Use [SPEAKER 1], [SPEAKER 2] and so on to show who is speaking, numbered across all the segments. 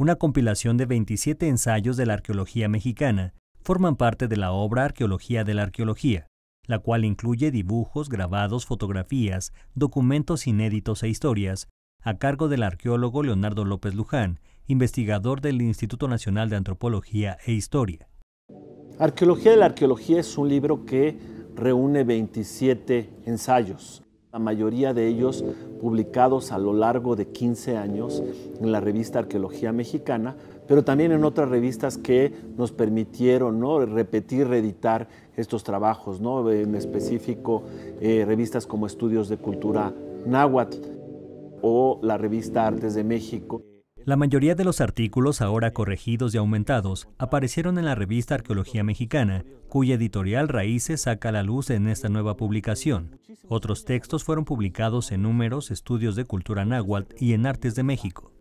[SPEAKER 1] una compilación de 27 ensayos de la arqueología mexicana, forman parte de la obra Arqueología de la Arqueología, la cual incluye dibujos, grabados, fotografías, documentos inéditos e historias, a cargo del arqueólogo Leonardo López Luján, investigador del Instituto Nacional de Antropología e Historia.
[SPEAKER 2] Arqueología de la Arqueología es un libro que reúne 27 ensayos la mayoría de ellos publicados a lo largo de 15 años en la revista Arqueología Mexicana, pero también en otras revistas que nos permitieron ¿no? repetir, reeditar estos trabajos, ¿no? en específico eh, revistas como Estudios de Cultura Náhuatl o la revista Artes de México.
[SPEAKER 1] La mayoría de los artículos, ahora corregidos y aumentados, aparecieron en la revista Arqueología Mexicana, cuya editorial Raíces saca la luz en esta nueva publicación. Otros textos fueron publicados en números, estudios de cultura náhuatl y en Artes de México.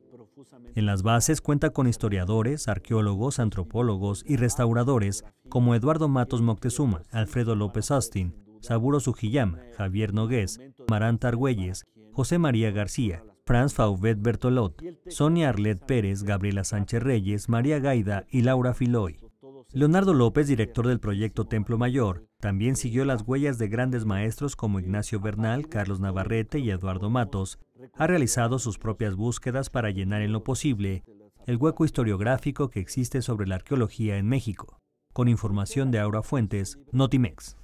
[SPEAKER 1] En las bases cuenta con historiadores, arqueólogos, antropólogos y restauradores como Eduardo Matos Moctezuma, Alfredo López Austin, Saburo Sujiyama, Javier Nogués, Maranta Argüelles, José María García, Franz Fauvet Bertolot, Sonia Arlet Pérez, Gabriela Sánchez Reyes, María Gaida y Laura Filoy. Leonardo López, director del proyecto Templo Mayor, también siguió las huellas de grandes maestros como Ignacio Bernal, Carlos Navarrete y Eduardo Matos. Ha realizado sus propias búsquedas para llenar en lo posible el hueco historiográfico que existe sobre la arqueología en México. Con información de Aura Fuentes, Notimex.